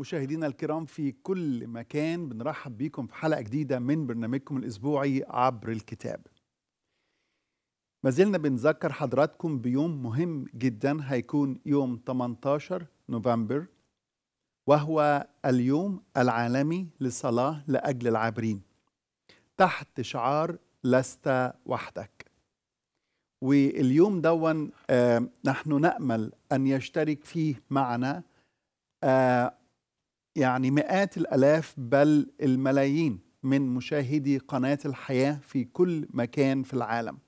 مشاهدينا الكرام في كل مكان بنرحب بيكم في حلقة جديدة من برنامجكم الأسبوعي عبر الكتاب ما زلنا بنذكر حضراتكم بيوم مهم جدا هيكون يوم 18 نوفمبر وهو اليوم العالمي للصلاة لأجل العابرين تحت شعار لست وحدك واليوم دون آه، نحن نأمل أن يشترك فيه معنا آه، يعني مئات الالاف بل الملايين من مشاهدي قناه الحياه في كل مكان في العالم.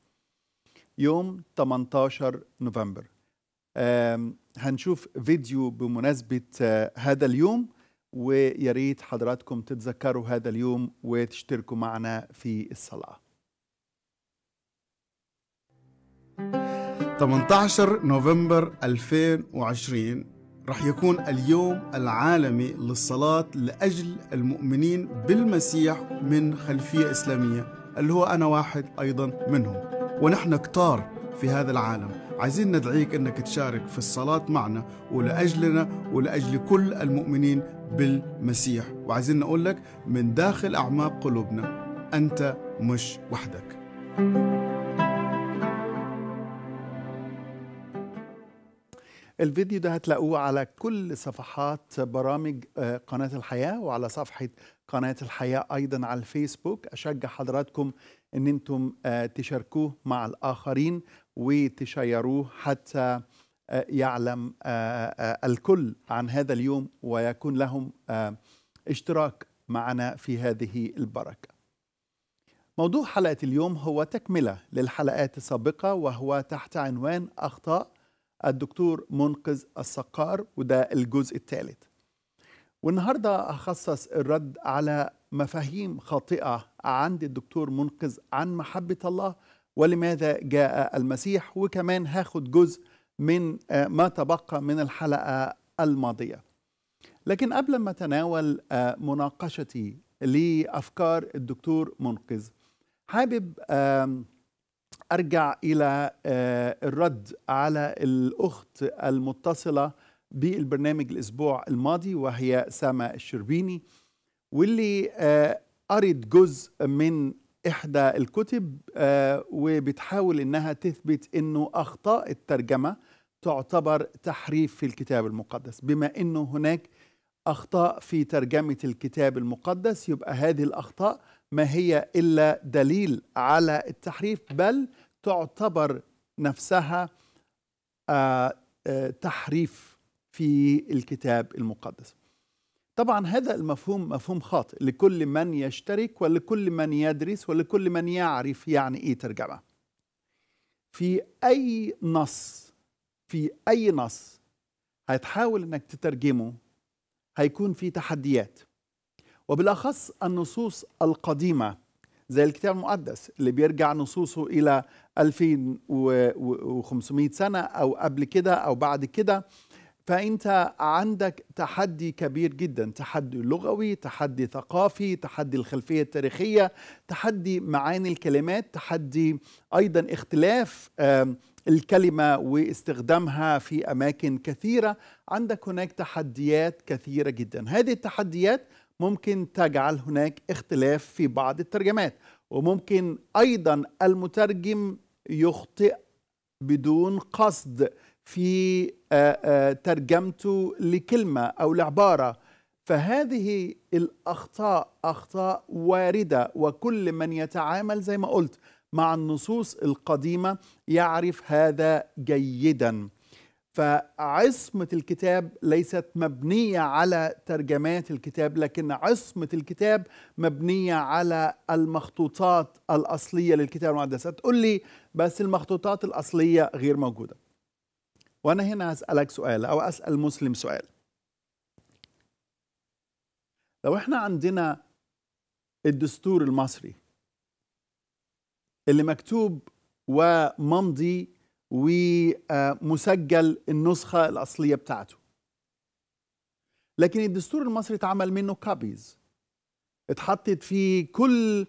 يوم 18 نوفمبر. هنشوف فيديو بمناسبه آه، هذا اليوم ويا ريت حضراتكم تتذكروا هذا اليوم وتشتركوا معنا في الصلاه. 18 نوفمبر 2020 رح يكون اليوم العالمي للصلاة لأجل المؤمنين بالمسيح من خلفية إسلامية اللي هو أنا واحد أيضا منهم ونحن كتار في هذا العالم عايزين ندعيك أنك تشارك في الصلاة معنا ولأجلنا ولأجل كل المؤمنين بالمسيح وعايزين نقول لك من داخل أعماق قلوبنا أنت مش وحدك thank you الفيديو ده هتلاقوه على كل صفحات برامج آه، قناة الحياة وعلى صفحة قناة الحياة أيضا على الفيسبوك أشجع حضراتكم أن أنتم آه، تشاركوه مع الآخرين وتشيروه حتى آه، يعلم الكل عن هذا اليوم ويكون لهم اشتراك معنا في هذه البركة موضوع حلقة اليوم هو تكملة للحلقات السابقة وهو تحت عنوان أخطاء الدكتور منقذ السقار وده الجزء الثالث والنهارده هخصص الرد على مفاهيم خاطئه عند الدكتور منقذ عن محبه الله ولماذا جاء المسيح وكمان هاخد جزء من آه، ما تبقى من الحلقه الماضيه لكن قبل ما تناول آه، مناقشتي لافكار الدكتور منقذ حابب ارجع الى آه، الرد على الاخت المتصله بالبرنامج الاسبوع الماضي وهي سامة الشربيني واللي قرت آه، جزء من احدى الكتب آه، وبتحاول انها تثبت انه اخطاء الترجمه تعتبر تحريف في الكتاب المقدس بما انه هناك اخطاء في ترجمه الكتاب المقدس يبقى هذه الاخطاء ما هي إلا دليل على التحريف بل تعتبر نفسها آه، آه، تحريف في الكتاب المقدس طبعا هذا المفهوم مفهوم خاطئ لكل من يشترك ولكل من يدرس ولكل من يعرف يعني ايه ترجمه في اي نص في اي نص هتحاول انك تترجمه هيكون في تحديات وبالاخص النصوص القديمه زي الكتاب المقدس اللي بيرجع نصوصه الى 2500 سنه او قبل كده او بعد كده فانت عندك تحدي كبير جدا تحدي لغوي تحدي ثقافي تحدي الخلفيه التاريخيه تحدي معاني الكلمات تحدي ايضا اختلاف الكلمه واستخدامها في اماكن كثيره عندك هناك تحديات كثيره جدا هذه التحديات ممكن تجعل هناك اختلاف في بعض الترجمات وممكن ايضا المترجم يخطئ بدون قصد في ترجمته لكلمه او لعباره فهذه الاخطاء اخطاء وارده وكل من يتعامل زي ما قلت مع النصوص القديمه يعرف هذا جيدا فعصمة الكتاب ليست مبنية على ترجمات الكتاب لكن عصمة الكتاب مبنية على المخطوطات الأصلية للكتاب المقدس هتقول لي بس المخطوطات الأصلية غير موجودة وأنا هنا هسألك سؤال أو أسأل مسلم سؤال لو احنا عندنا الدستور المصري اللي مكتوب وممضي ومسجل النسخة الأصلية بتاعته لكن الدستور المصري اتعمل منه كابيز اتحطت في كل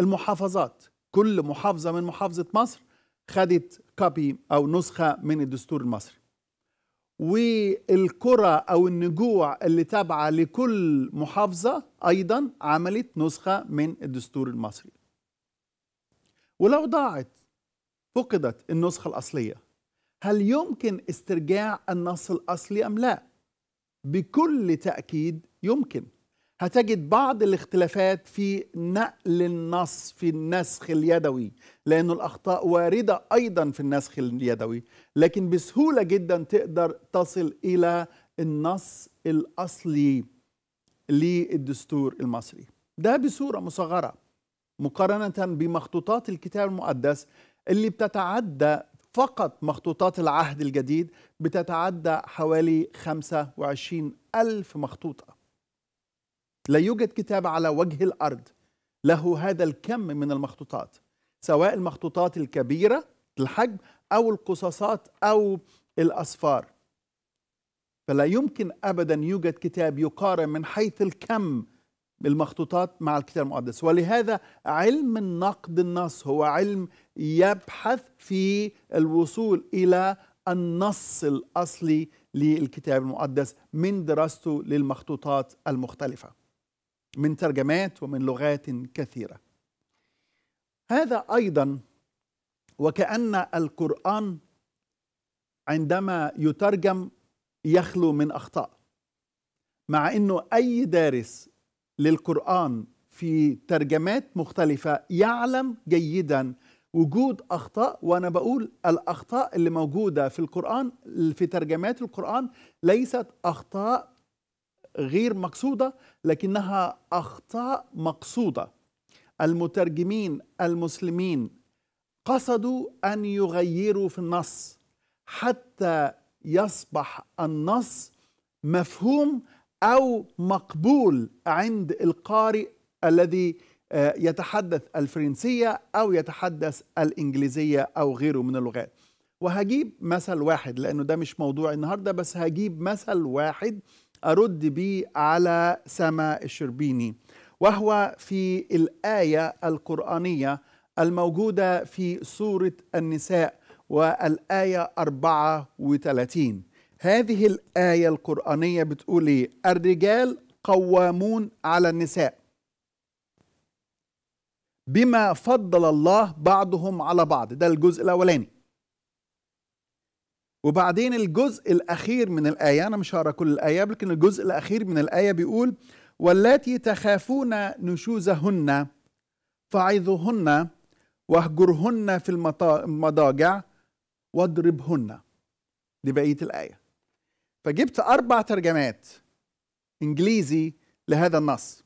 المحافظات كل محافظة من محافظة مصر خدت كابي أو نسخة من الدستور المصري والكرة أو النجوع اللي تابعة لكل محافظة أيضا عملت نسخة من الدستور المصري ولو ضاعت فقدت النسخة الأصلية هل يمكن استرجاع النص الأصلي أم لا؟ بكل تأكيد يمكن هتجد بعض الاختلافات في نقل النص في النسخ اليدوي لأن الأخطاء واردة أيضا في النسخ اليدوي لكن بسهولة جدا تقدر تصل إلى النص الأصلي للدستور المصري ده بصورة مصغرة مقارنة بمخطوطات الكتاب المقدس اللي بتتعدى فقط مخطوطات العهد الجديد بتتعدى حوالي 25 ألف مخطوطة لا يوجد كتاب على وجه الأرض له هذا الكم من المخطوطات سواء المخطوطات الكبيرة الحجم أو القصاصات أو الأسفار فلا يمكن أبدا يوجد كتاب يقارن من حيث الكم المخطوطات مع الكتاب المقدس ولهذا علم النقد النص هو علم يبحث في الوصول إلى النص الأصلي للكتاب المقدس من دراسته للمخطوطات المختلفة من ترجمات ومن لغات كثيرة هذا أيضا وكأن القرآن عندما يترجم يخلو من أخطاء مع أنه أي دارس للقرآن في ترجمات مختلفة يعلم جيدا وجود أخطاء وأنا بقول الأخطاء اللي موجودة في القرآن في ترجمات القرآن ليست أخطاء غير مقصودة لكنها أخطاء مقصودة المترجمين المسلمين قصدوا أن يغيروا في النص حتى يصبح النص مفهوم او مقبول عند القارئ الذي آه، يتحدث الفرنسيه او يتحدث الانجليزيه او غيره من اللغات وهجيب مثل واحد لانه ده مش موضوع النهارده بس هجيب مثل واحد ارد بيه على سما الشربيني وهو في الايه القرانيه الموجوده في سوره النساء والايه 34 هذه الآية القرآنية بتقول إيه؟ الرجال قوامون على النساء بما فضل الله بعضهم على بعض ده الجزء الأولاني وبعدين الجزء الأخير من الآية أنا مش هقرأ كل الآية لكن الجزء الأخير من الآية بيقول واللاتي تخافون نشوزهن فعظهن واهجرهن في المضاجع واضربهن دي بقية الآية فجبت أربع ترجمات إنجليزي لهذا النص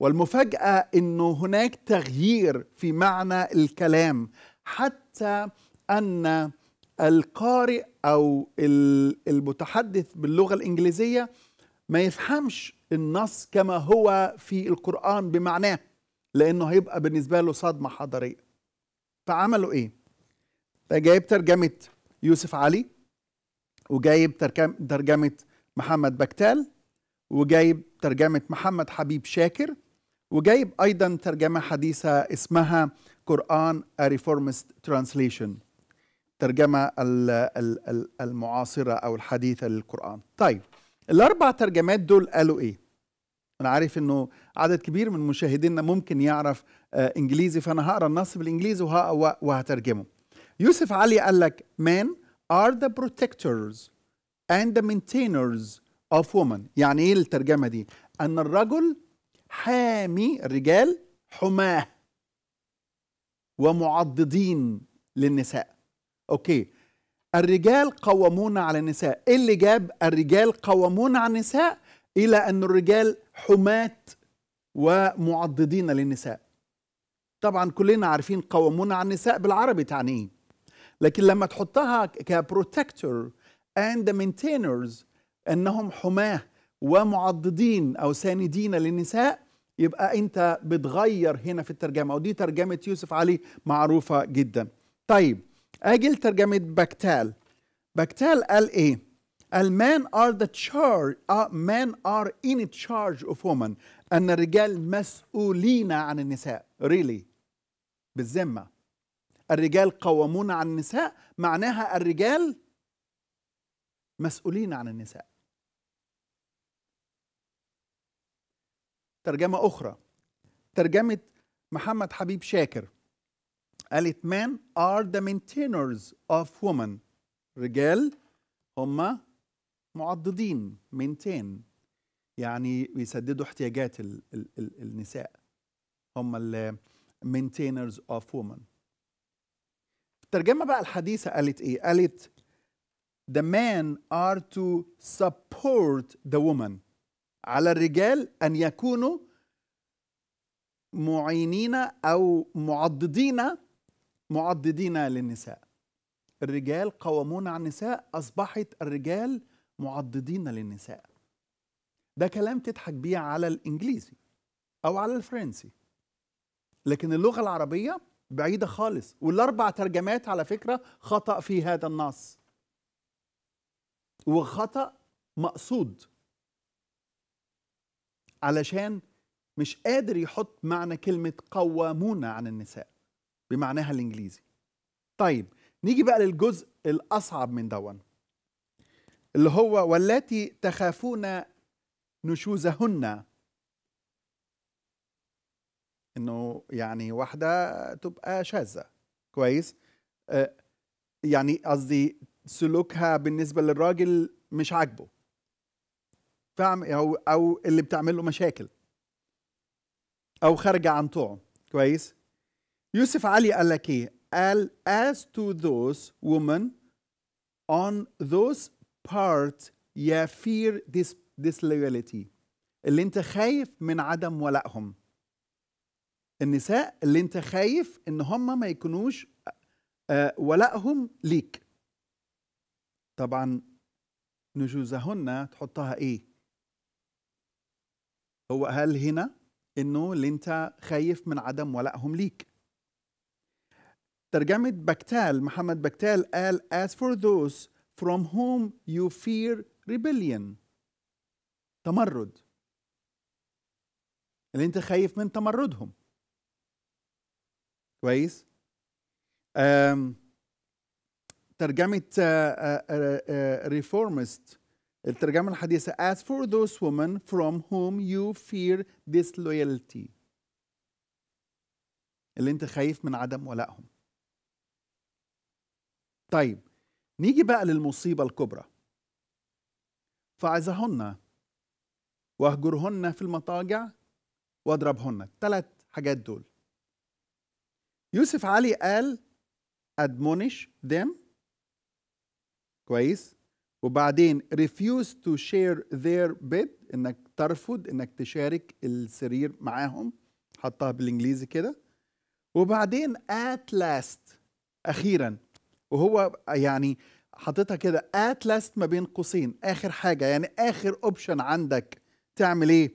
والمفاجأة أنه هناك تغيير في معنى الكلام حتى أن القارئ أو المتحدث باللغة الإنجليزية ما يفهمش النص كما هو في القرآن بمعناه لأنه هيبقى بالنسبة له صدمة حضارية فعملوا إيه؟ جايب ترجمة يوسف علي وجايب ترجمة محمد بكتال وجايب ترجمة محمد حبيب شاكر وجايب أيضا ترجمة حديثة اسمها قرآن ريفورمست Translation الترجمة المعاصرة أو الحديثة للقرآن طيب الأربع ترجمات دول قالوا إيه؟ أنا عارف إنه عدد كبير من مشاهدينا ممكن يعرف آه، إنجليزي فأنا هقرأ النص بالإنجليزي وهترجمه يوسف علي قال لك مان are the protectors and the maintainers of women يعني ايه الترجمه دي ان الرجل حامي الرجال حماه ومعضدين للنساء اوكي الرجال قوامون على النساء ايه اللي جاب الرجال قوامون على النساء الى ان الرجال حماة ومعضدين للنساء طبعا كلنا عارفين قوامون على النساء بالعربي تعني ايه لكن لما تحطها كبروتكتور اند مينتينرز انهم حماه ومعضدين او ساندين للنساء يبقى انت بتغير هنا في الترجمه ودي ترجمه يوسف علي معروفه جدا طيب اجي لترجمه بكتال بكتال قال ايه قال مان ار ذا تشارج مان ار ان تشارج اوف of ان الرجال مسؤولين عن النساء really بالذمه الرجال قوامون عن النساء معناها الرجال مسؤولين عن النساء ترجمة أخرى ترجمة محمد حبيب شاكر قالت men are the maintainers of women رجال هم معضدين maintain يعني بيسددوا احتياجات ال ال ال النساء هم ال maintainers of women الترجمة بقى الحديثة قالت إيه؟ قالت The men are to support the woman على الرجال أن يكونوا معينين أو معضدين معضدين للنساء الرجال قوامون على النساء أصبحت الرجال معضدين للنساء ده كلام تضحك بيه على الإنجليزي أو على الفرنسي لكن اللغة العربية بعيدة خالص والأربع ترجمات على فكرة خطأ في هذا النص وخطأ مقصود علشان مش قادر يحط معنى كلمة قوامون عن النساء بمعناها الإنجليزي طيب نيجي بقى للجزء الأصعب من دون اللي هو واللاتي تخافون نشوزهن انه يعني واحده تبقى شاذه كويس آه يعني قصدي سلوكها بالنسبه للراجل مش عاجبه فاهم او او اللي بتعمل له مشاكل او خارجه عن طوعه كويس يوسف علي قال لك ايه قال as to those women on those part يا fear this disloyalty اللي انت خايف من عدم ولائهم النساء اللي انت خايف ان هم ما يكونوش آه، ولائهم ليك طبعا نجوزهن تحطها ايه هو هل هنا انه اللي انت خايف من عدم ولائهم ليك ترجمة بكتال محمد بكتال قال as for those from whom you fear rebellion تمرد اللي انت خايف من تمردهم كويس ترجمة ريفورمست آه، آه، آه، الترجمة الحديثة as for those women from whom you fear disloyalty اللي انت خايف من عدم ولائهم طيب نيجي بقى للمصيبة الكبرى فعزهن واهجرهن في المطاجع واضربهن ثلاث حاجات دول يوسف علي قال admonish them كويس وبعدين refuse to share their bed انك ترفض انك تشارك السرير معاهم حطها بالانجليزي كده وبعدين at last اخيرا وهو يعني حطيتها كده at last ما بين قوسين اخر حاجه يعني اخر اوبشن عندك تعمل ايه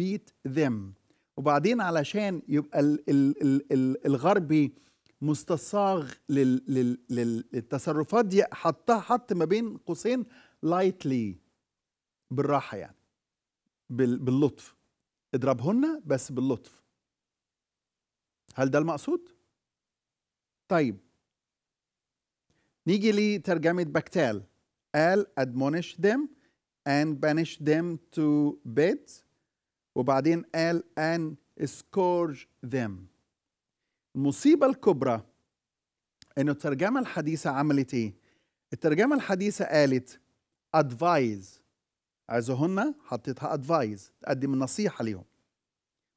beat them وبعدين علشان يبقى ال ال الـ الـ الغربي مستصاغ للتصرفات دي حطها حط ما بين قوسين لايتلي بالراحه يعني باللطف اضربهن بس باللطف هل ده المقصود؟ طيب نيجي لترجمة بكتال قال admonish them and banish them to beds وبعدين قال ان scourge ذم المصيبة الكبرى أن الترجمة الحديثة عملت إيه؟ الترجمة الحديثة قالت ادفايز عايزهن حطيتها ادفايز تقدم النصيحة ليهم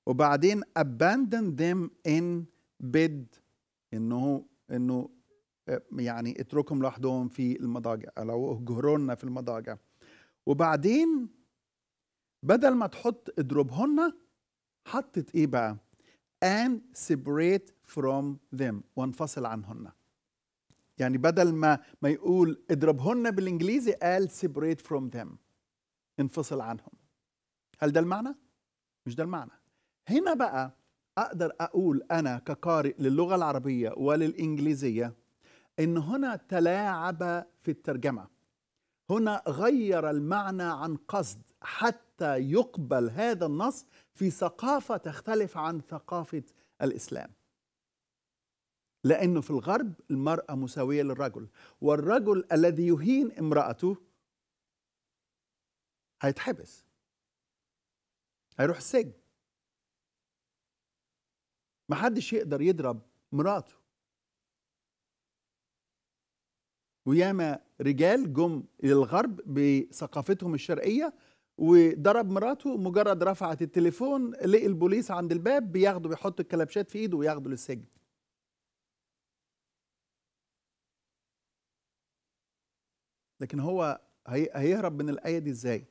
وبعدين abandon them in bed إنه إنه آه، يعني اتركهم لوحدهم في المضاجع لو اهجرونا في المضاجع وبعدين بدل ما تحط اضربهن حطت ايه بقى and separate from them وانفصل عنهن يعني بدل ما ما يقول اضربهن بالانجليزي قال separate from them انفصل عنهم هل ده المعنى مش ده المعنى هنا بقى اقدر اقول انا كقارئ للغه العربيه وللانجليزيه ان هنا تلاعب في الترجمه هنا غير المعنى عن قصد حتى حتى يقبل هذا النص في ثقافه تختلف عن ثقافه الاسلام لانه في الغرب المراه مساويه للرجل والرجل الذي يهين امراته هيتحبس هيروح السجن محدش يقدر يضرب مراته وياما رجال جم للغرب بثقافتهم الشرقيه وضرب مراته مجرد رفعت التليفون لقي البوليس عند الباب بياخده بيحط الكلبشات في ايده وياخده للسجن لكن هو هيهرب من الآية دي إزاي؟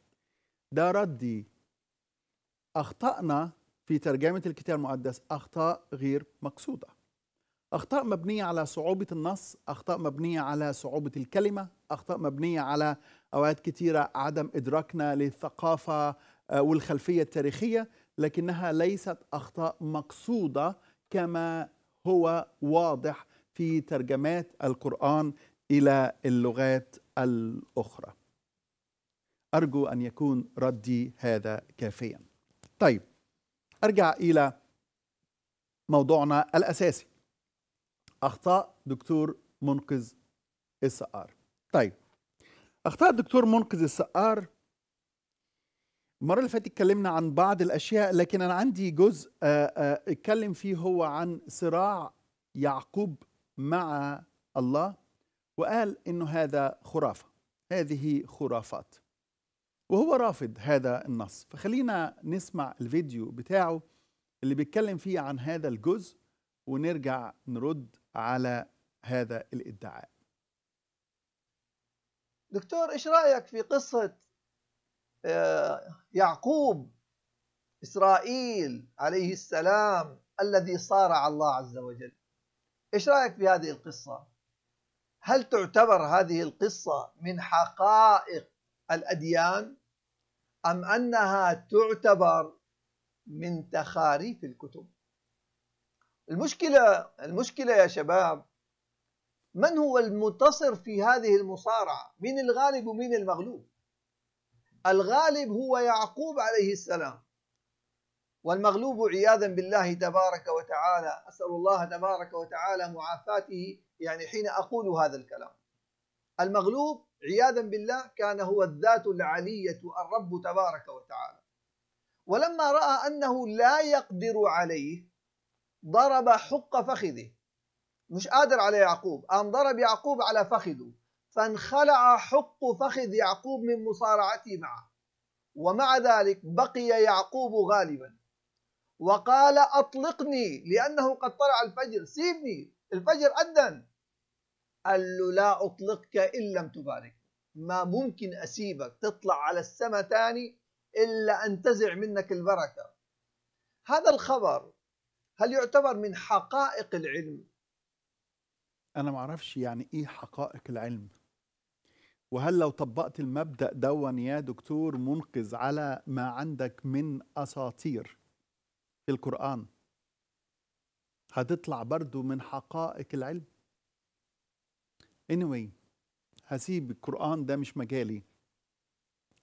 ده ردي أخطأنا في ترجمة الكتاب المقدس أخطاء غير مقصودة أخطاء مبنية على صعوبة النص أخطاء مبنية على صعوبة الكلمة أخطاء مبنية على أوقات كثيرة عدم إدراكنا للثقافة آه، والخلفية التاريخية لكنها ليست أخطاء مقصودة كما هو واضح في ترجمات القرآن إلى اللغات الأخرى أرجو أن يكون ردي هذا كافيا طيب أرجع إلى موضوعنا الأساسي اخطاء دكتور منقذ السقار طيب اخطاء دكتور منقذ السقار المره اللي فاتت اتكلمنا عن بعض الاشياء لكن انا عندي جزء آه، آه، اتكلم فيه هو عن صراع يعقوب مع الله وقال انه هذا خرافه هذه خرافات وهو رافض هذا النص فخلينا نسمع الفيديو بتاعه اللي بيتكلم فيه عن هذا الجزء ونرجع نرد على هذا الادعاء دكتور ايش رايك في قصه آه، يعقوب اسرائيل عليه السلام الذي صارع الله عز وجل ايش رايك في هذه القصه هل تعتبر هذه القصه من حقائق الاديان ام انها تعتبر من تخاريف الكتب المشكلة المشكلة يا شباب من هو المنتصر في هذه المصارعة؟ مين الغالب ومين المغلوب؟ الغالب هو يعقوب عليه السلام والمغلوب عياذا بالله تبارك وتعالى أسأل الله تبارك وتعالى معافاته يعني حين أقول هذا الكلام المغلوب عياذا بالله كان هو الذات العلية الرب تبارك وتعالى ولما رأى أنه لا يقدر عليه ضرب حق فخذه مش قادر على يعقوب قام ضرب يعقوب على فخذه فانخلع حق فخذ يعقوب من مصارعته معه ومع ذلك بقي يعقوب غالبا وقال أطلقني لأنه قد طلع الفجر سيبني الفجر أذن قال له لا أطلقك إن لم تبارك ما ممكن أسيبك تطلع على السماء تاني إلا أنتزع منك البركة هذا الخبر هل يعتبر من حقائق العلم انا ما اعرفش يعني ايه حقائق العلم وهل لو طبقت المبدا دون يا دكتور منقذ على ما عندك من اساطير في القران هتطلع برضو من حقائق العلم anyway هسيب القرآن ده مش مجالي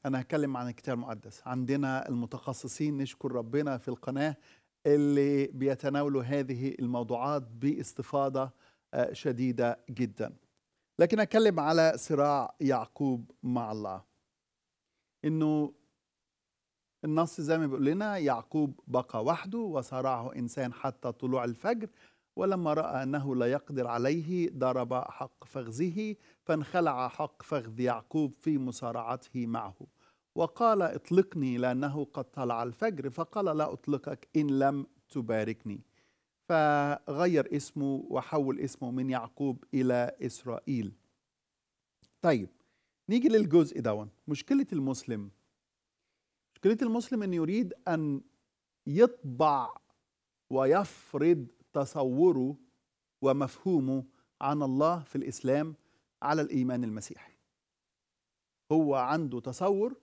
أنا هتكلم عن الكتاب المقدس عندنا المتخصصين نشكر ربنا في القناة اللي بيتناولوا هذه الموضوعات باستفاضه آه، شديده جدا. لكن اتكلم على صراع يعقوب مع الله. انه النص زي ما بيقول لنا يعقوب بقى وحده وصارعه انسان حتى طلوع الفجر ولما راى انه لا يقدر عليه ضرب حق فخذه فانخلع حق فخذ يعقوب في مصارعته معه وقال اطلقني لأنه قد طلع الفجر فقال لا أطلقك إن لم تباركني فغير اسمه وحول اسمه من يعقوب إلى إسرائيل طيب نيجي للجزء ده مشكلة المسلم مشكلة المسلم أن يريد أن يطبع ويفرض تصوره ومفهومه عن الله في الإسلام على الإيمان المسيحي هو عنده تصور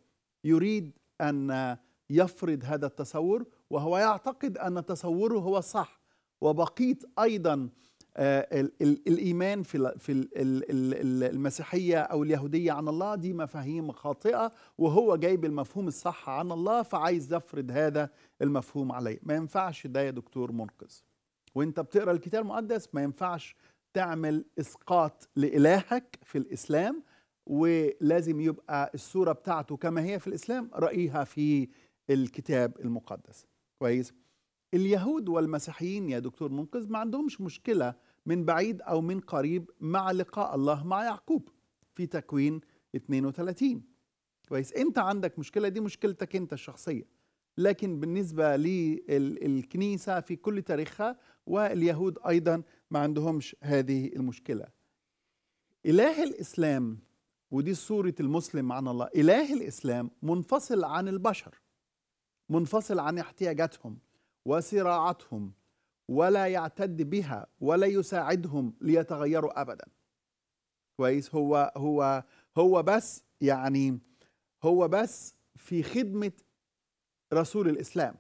يريد أن يفرض هذا التصور وهو يعتقد أن تصوره هو الصح وبقيت أيضا آه، الإيمان في المسيحية أو اليهودية عن الله دي مفاهيم خاطئة وهو جايب المفهوم الصح عن الله فعايز يفرض هذا المفهوم عليه ما ينفعش ده يا دكتور منقذ وانت بتقرا الكتاب المقدس ما ينفعش تعمل اسقاط لالهك في الاسلام ولازم يبقى الصورة بتاعته كما هي في الإسلام رأيها في الكتاب المقدس كويس اليهود والمسيحيين يا دكتور منقذ ما عندهمش مشكلة من بعيد أو من قريب مع لقاء الله مع يعقوب في تكوين 32 كويس أنت عندك مشكلة دي مشكلتك أنت الشخصية لكن بالنسبة للكنيسة في كل تاريخها واليهود أيضا ما عندهمش هذه المشكلة إله الإسلام ودي صورة المسلم معنا الله إله الإسلام منفصل عن البشر منفصل عن احتياجاتهم وصراعاتهم ولا يعتد بها ولا يساعدهم ليتغيروا أبدا كويس هو هو هو بس يعني هو بس في خدمة رسول الإسلام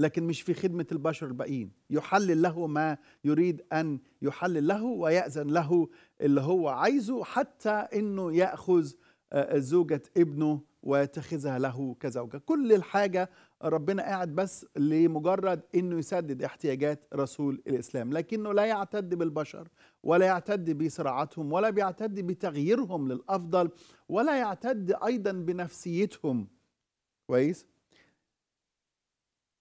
لكن مش في خدمة البشر الباقيين يحلل له ما يريد أن يحلل له ويأذن له اللي هو عايزه حتى أنه يأخذ آه، زوجة ابنه ويتخذها له كزوجة كل الحاجة ربنا قاعد بس لمجرد أنه يسدد احتياجات رسول الإسلام لكنه لا يعتد بالبشر ولا يعتد بصراعاتهم ولا بيعتد بتغييرهم للأفضل ولا يعتد أيضا بنفسيتهم كويس؟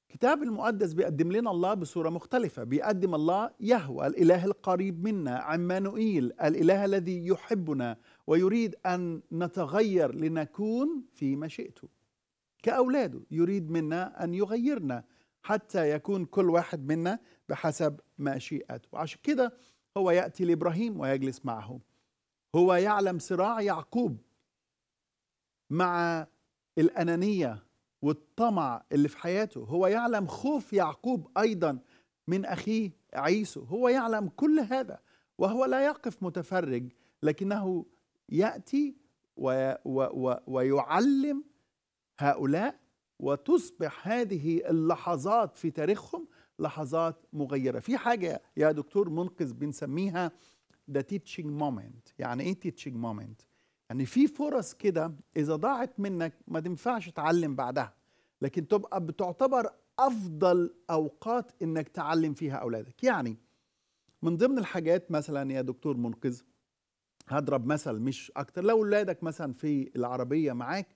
كتاب المقدس بيقدم لنا الله بصورة مختلفة بيقدم الله يهوى الإله القريب منا عمانوئيل الإله الذي يحبنا ويريد أن نتغير لنكون في مشيئته كأولاده يريد منا أن يغيرنا حتى يكون كل واحد منا بحسب مشيئته وعشان كده هو يأتي لإبراهيم ويجلس معه هو يعلم صراع يعقوب مع الأنانية والطمع اللي في حياته هو يعلم خوف يعقوب أيضا من أخيه عيسو هو يعلم كل هذا وهو لا يقف متفرج لكنه يأتي و و و ويعلم هؤلاء وتصبح هذه اللحظات في تاريخهم لحظات مغيرة في حاجة يا دكتور منقذ بنسميها the teaching moment يعني ايه teaching moment ان يعني في فرص كده اذا ضاعت منك ما تنفعش تعلم بعدها لكن تبقى بتعتبر افضل اوقات انك تعلم فيها اولادك يعني من ضمن الحاجات مثلا يا دكتور منقذ هضرب مثل مش اكتر لو اولادك مثلا في العربيه معاك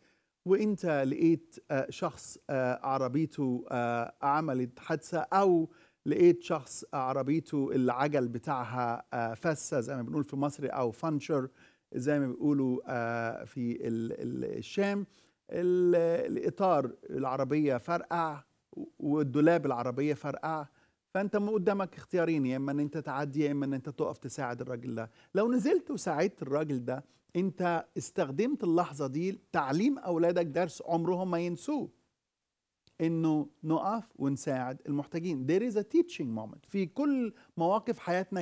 وانت لقيت آه، شخص آه، عربيته آه، عملت حادثه او لقيت شخص عربيته العجل بتاعها فسه زي ما بنقول في مصر او فانشر زي ما بيقولوا آه، في الشام الاطار العربيه فرقع والدولاب العربيه فرقع فانت قدامك اختيارين يا اما ان انت تعدي يا اما ان انت تقف تساعد الراجل ده لو نزلت وساعدت الراجل ده انت استخدمت اللحظه دي تعليم اولادك درس عمرهم ما ينسوه انه نقف ونساعد المحتاجين there is a teaching moment في كل مواقف حياتنا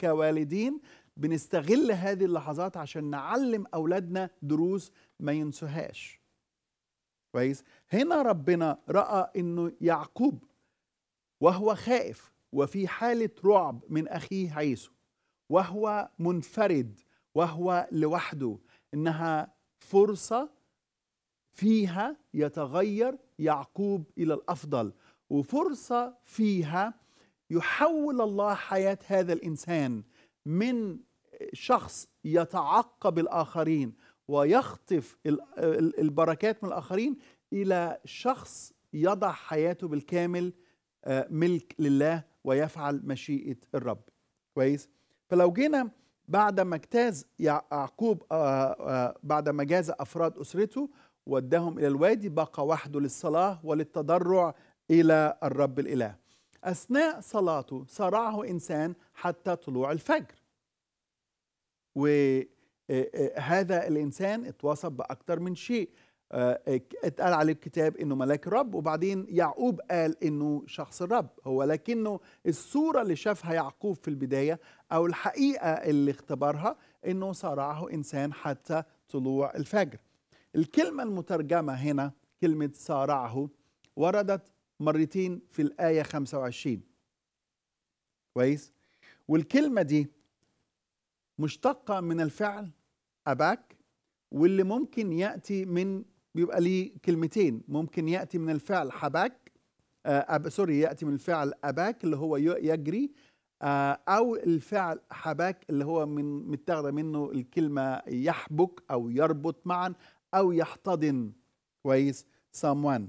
كوالدين بنستغل هذه اللحظات عشان نعلم أولادنا دروس ما ينسوهاش كويس هنا ربنا رأى أنه يعقوب وهو خائف وفي حالة رعب من أخيه عيسو وهو منفرد وهو لوحده إنها فرصة فيها يتغير يعقوب إلى الأفضل وفرصة فيها يحول الله حياة هذا الإنسان من شخص يتعقب الآخرين ويخطف البركات من الآخرين إلى شخص يضع حياته بالكامل آه، ملك لله ويفعل مشيئة الرب كويس فلو جينا بعد ما اجتاز يعقوب آه، آه، بعد ما جاز أفراد أسرته وداهم إلى الوادي بقى وحده للصلاة وللتضرع إلى الرب الإله أثناء صلاته صرعه إنسان حتى طلوع الفجر وهذا آه، آه، الإنسان اتوصف بأكتر من شيء آه، اتقال عليه الكتاب انه ملاك الرب وبعدين يعقوب قال انه شخص الرب هو لكنه الصوره اللي شافها يعقوب في البدايه او الحقيقه اللي اختبرها انه صارعه انسان حتى طلوع الفجر الكلمه المترجمه هنا كلمه صارعه وردت مرتين في الآية 25 كويس والكلمة دي مشتقة من الفعل أباك واللي ممكن يأتي من بيبقى ليه كلمتين ممكن يأتي من الفعل حباك آه، أب سوري يأتي من الفعل أباك اللي هو يجري آه، أو الفعل حباك اللي هو من متاخدة منه الكلمة يحبك أو يربط معا أو يحتضن كويس someone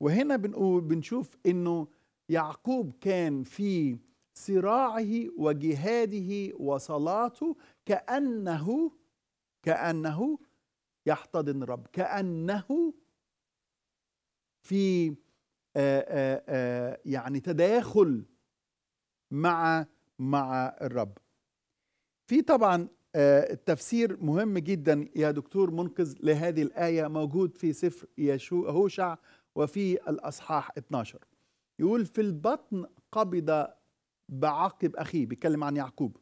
وهنا بنقول بنشوف انه يعقوب كان في صراعه وجهاده وصلاته كانه كانه يحتضن الرب كانه في آآ آآ يعني تداخل مع مع الرب في طبعا التفسير مهم جدا يا دكتور منقذ لهذه الآية موجود في سفر يشوع هوشع وفي الأصحاح 12 يقول في البطن قبض بعقب أخيه بيتكلم عن يعقوب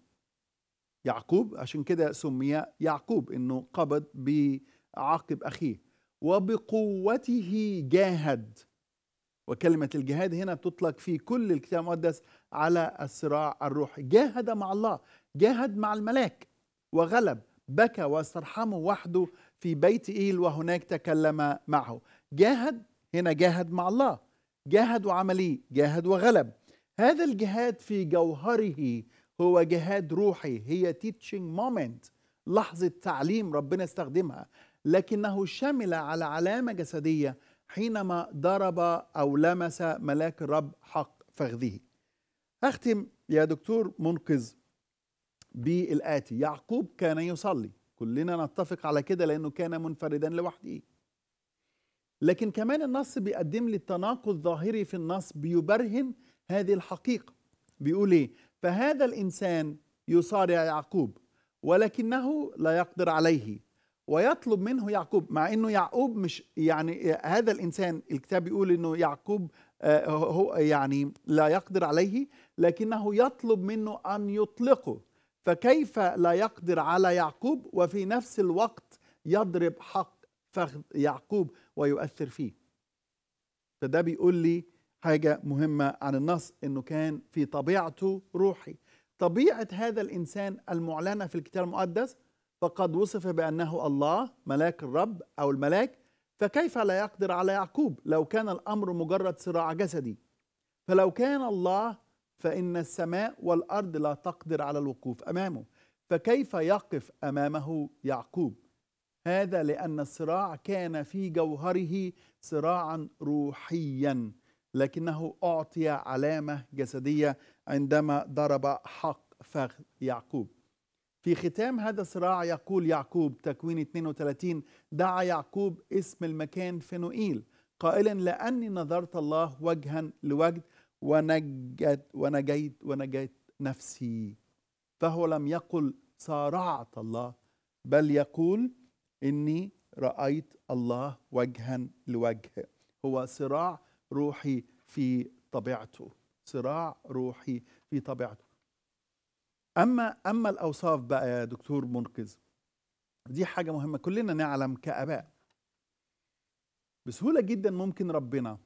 يعقوب عشان كده سمي يعقوب انه قبض بعقب اخيه وبقوته جاهد وكلمة الجهاد هنا بتطلق في كل الكتاب المقدس على الصراع الروحي جاهد مع الله جاهد مع الملاك وغلب بكى واسترحمه وحده في بيت إيل وهناك تكلم معه جاهد هنا جاهد مع الله جاهد وعمل ايه جاهد وغلب هذا الجهاد في جوهره هو جهاد روحي هي تيتشنج مومنت لحظة تعليم ربنا استخدمها لكنه شمل على علامة جسدية حينما ضرب أو لمس ملاك الرب حق فخذه أختم يا دكتور منقذ بالآتي يعقوب كان يصلي كلنا نتفق على كده لأنه كان منفردا لوحده لكن كمان النص بيقدم لي التناقض الظاهري في النص بيبرهن هذه الحقيقة بيقول إيه فهذا الإنسان يصارع يعقوب ولكنه لا يقدر عليه ويطلب منه يعقوب مع انه يعقوب مش يعني هذا الانسان الكتاب بيقول انه يعقوب آه، هو يعني لا يقدر عليه لكنه يطلب منه ان يطلقه فكيف لا يقدر على يعقوب وفي نفس الوقت يضرب حق فخذ يعقوب ويؤثر فيه فده بيقول لي حاجة مهمة عن النص انه كان في طبيعته روحي طبيعة هذا الإنسان المعلنة في الكتاب المقدس فقد وصف بأنه الله ملاك الرب أو الملاك فكيف لا يقدر على يعقوب لو كان الأمر مجرد صراع جسدي فلو كان الله فإن السماء والأرض لا تقدر على الوقوف أمامه فكيف يقف أمامه يعقوب هذا لأن الصراع كان في جوهره صراعا روحيا لكنه أعطي علامة جسدية عندما ضرب حق فخ يعقوب في ختام هذا الصراع يقول يعقوب تكوين 32 دعا يعقوب اسم المكان فنوئيل قائلا لأني نظرت الله وجها لوجه ونجت ونجيت ونجيت نفسي فهو لم يقل صارعت الله بل يقول إني رأيت الله وجها لوجه هو صراع روحي في طبيعته صراع روحي في طبيعته أما أما الأوصاف بقى يا دكتور منقذ دي حاجة مهمة كلنا نعلم كآباء بسهولة جدا ممكن ربنا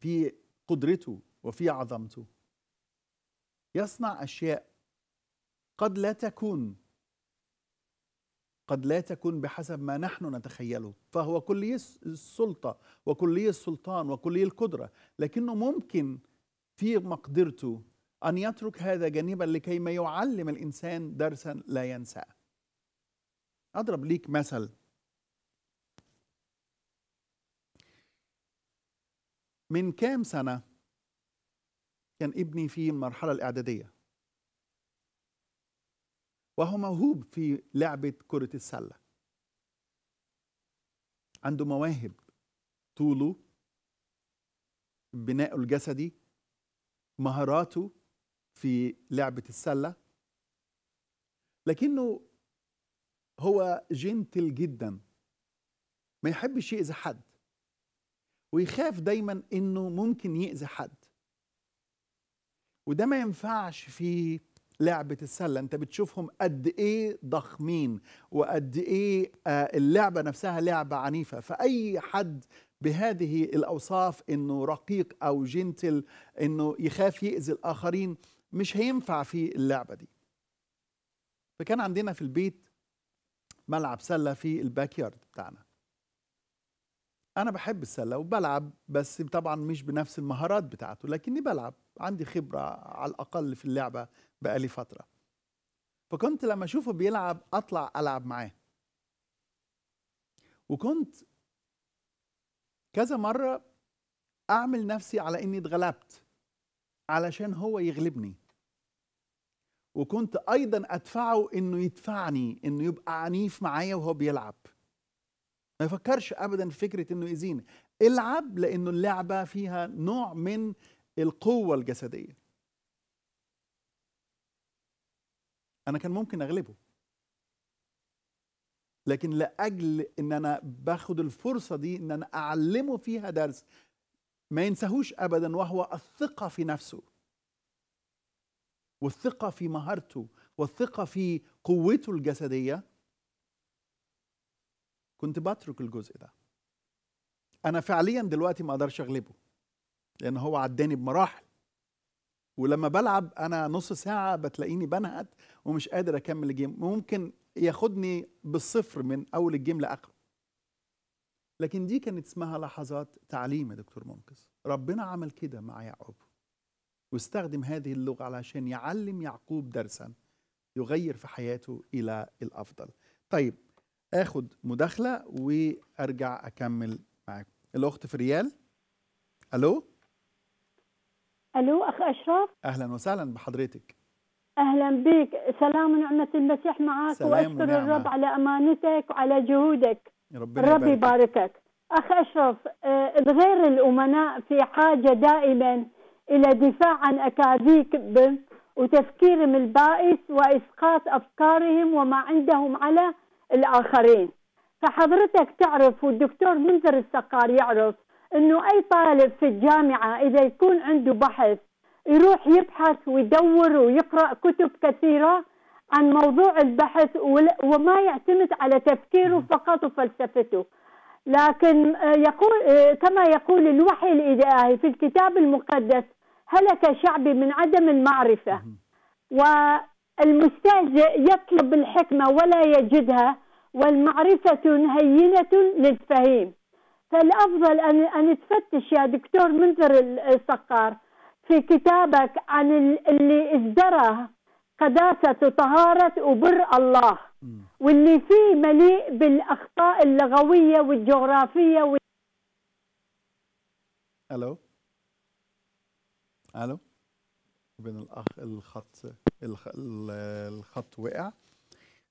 في قدرته وفي عظمته يصنع أشياء قد لا تكون قد لا تكون بحسب ما نحن نتخيله فهو كلي السلطة وكلي السلطان وكلي القدرة لكنه ممكن في مقدرته أن يترك هذا جانبا لكي ما يعلم الإنسان درسا لا ينساه أضرب ليك مثل من كام سنة كان ابني في المرحلة الإعدادية وهو موهوب في لعبة كرة السلة عنده مواهب طوله بنائه الجسدي مهاراته في لعبة السلة لكنه هو جنتل جدا ما يحبش يأذي حد ويخاف دايما انه ممكن يأذي حد وده ما ينفعش في لعبه السله انت بتشوفهم قد ايه ضخمين وقد ايه آه، اللعبه نفسها لعبه عنيفه فاي حد بهذه الاوصاف انه رقيق او جنتل انه يخاف ياذي الاخرين مش هينفع في اللعبه دي فكان عندنا في البيت ملعب سله في الباك يارد بتاعنا انا بحب السله وبلعب بس طبعا مش بنفس المهارات بتاعته لكني بلعب عندي خبره على الاقل في اللعبه بقالي فتره فكنت لما اشوفه بيلعب اطلع العب معاه وكنت كذا مره اعمل نفسي على اني اتغلبت علشان هو يغلبني وكنت ايضا ادفعه انه يدفعني انه يبقى عنيف معايا وهو بيلعب ما يفكرش ابدا في فكره انه يزين العب لانه اللعبه فيها نوع من القوه الجسديه انا كان ممكن اغلبه لكن لاجل ان انا باخد الفرصه دي ان انا اعلمه فيها درس ما ينساهوش ابدا وهو الثقه في نفسه والثقه في مهارته والثقه في قوته الجسديه كنت بترك الجزء ده انا فعليا دلوقتي ما اقدرش اغلبه لان هو عداني بمراحل ولما بلعب انا نص ساعه بتلاقيني بنهت ومش قادر اكمل الجيم ممكن ياخدني بالصفر من اول الجيم لاخره لكن دي كانت اسمها لحظات تعليم يا دكتور منقذ ربنا عمل كده مع يعقوب واستخدم هذه اللغه علشان يعلم يعقوب درسا يغير في حياته الى الافضل طيب اخد مداخله وارجع اكمل معاكم الاخت في ريال الو الو اخ اشرف اهلا وسهلا بحضرتك اهلا بك سلام ونعمه المسيح معك واشكر الرب على امانتك وعلى جهودك ربنا ربي يباركك اخ اشرف آه، الغير الامناء في حاجه دائما الى دفاع عن اكاذيب وتفكيرهم البائس واسقاط افكارهم وما عندهم على الاخرين فحضرتك تعرف والدكتور منذر السقار يعرف انه اي طالب في الجامعه اذا يكون عنده بحث يروح يبحث ويدور ويقرا كتب كثيره عن موضوع البحث وما يعتمد على تفكيره فقط وفلسفته لكن آه، يقول آه، كما يقول الوحي الالهي في الكتاب المقدس هلك شعبي من عدم المعرفه والمستهزئ يطلب الحكمه ولا يجدها والمعرفة هينة للفهيم فالأفضل أن أن تفتش يا دكتور منذر السقار في كتابك عن اللي ازدرى قداسة وطهارة وبر الله واللي فيه مليء بالأخطاء اللغوية والجغرافية وال... ألو ألو بين الأخ الخط الخ... الخط وقع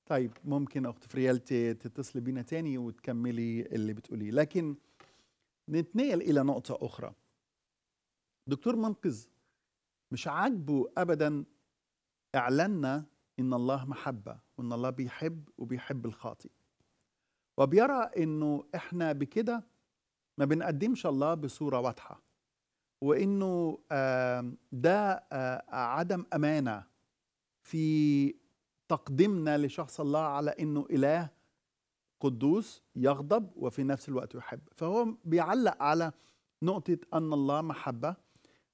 طيب ممكن اخت فريال تتصلي بينا تاني وتكملي اللي بتقوليه لكن نتنقل الى نقطه اخرى دكتور منقذ مش عاجبه ابدا اعلاننا ان الله محبه وان الله بيحب وبيحب الخاطئ وبيرى انه احنا بكده ما بنقدمش الله بصوره واضحه وانه ده عدم امانه في تقدمنا لشخص الله على انه اله قدوس يغضب وفي نفس الوقت يحب فهو بيعلق على نقطه ان الله محبه